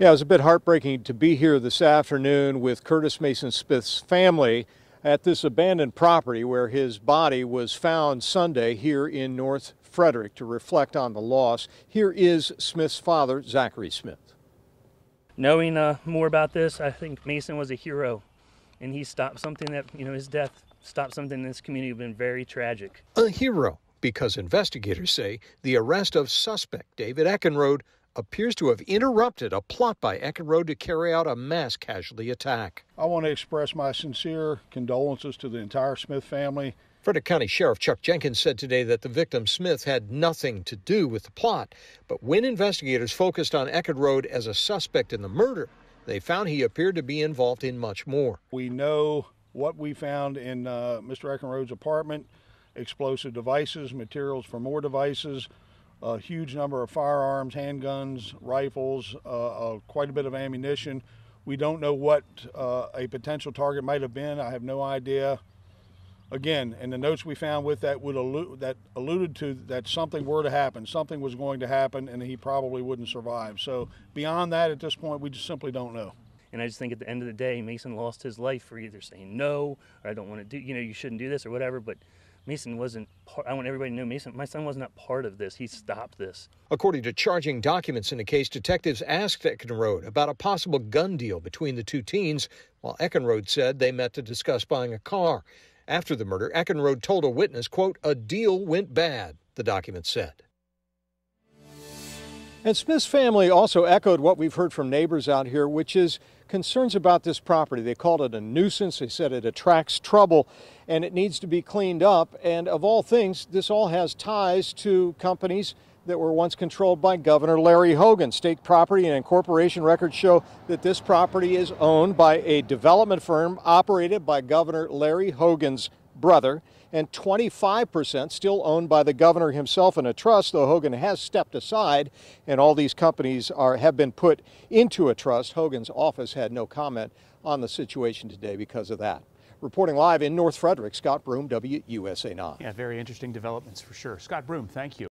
Yeah, it was a bit heartbreaking to be here this afternoon with Curtis Mason Smith's family at this abandoned property where his body was found Sunday here in North Frederick to reflect on the loss. Here is Smith's father, Zachary Smith. Knowing uh, more about this, I think Mason was a hero and he stopped something that, you know, his death stopped something in this community has been very tragic. A hero because investigators say the arrest of suspect David Eckenrode appears to have interrupted a plot by Road to carry out a mass casualty attack. I want to express my sincere condolences to the entire Smith family. Frederick County Sheriff Chuck Jenkins said today that the victim Smith had nothing to do with the plot, but when investigators focused on Eckerd Road as a suspect in the murder, they found he appeared to be involved in much more. We know what we found in uh, Mr. Road's apartment explosive devices, materials for more devices, a huge number of firearms, handguns, rifles, uh, uh, quite a bit of ammunition. We don't know what uh, a potential target might have been. I have no idea again, and the notes we found with that would allude that alluded to that something were to happen, something was going to happen, and he probably wouldn't survive. So beyond that, at this point, we just simply don't know. And I just think at the end of the day, Mason lost his life for either saying no, or I don't want to do, you know, you shouldn't do this or whatever. But Mason wasn't part, I want everybody to know Mason, my son was not part of this. He stopped this. According to charging documents in the case, detectives asked Eckenrode about a possible gun deal between the two teens, while Eckenrode said they met to discuss buying a car. After the murder, Eckenrode told a witness, quote, a deal went bad, the document said. And Smith's family also echoed what we've heard from neighbors out here, which is concerns about this property. They called it a nuisance. They said it attracts trouble and it needs to be cleaned up. And of all things, this all has ties to companies that were once controlled by Governor Larry Hogan. State property and incorporation records show that this property is owned by a development firm operated by Governor Larry Hogan's brother, and 25% still owned by the governor himself in a trust, though Hogan has stepped aside and all these companies are, have been put into a trust. Hogan's office had no comment on the situation today because of that. Reporting live in North Frederick, Scott Broom, WUSA 9. Yeah, very interesting developments for sure. Scott Broom, thank you.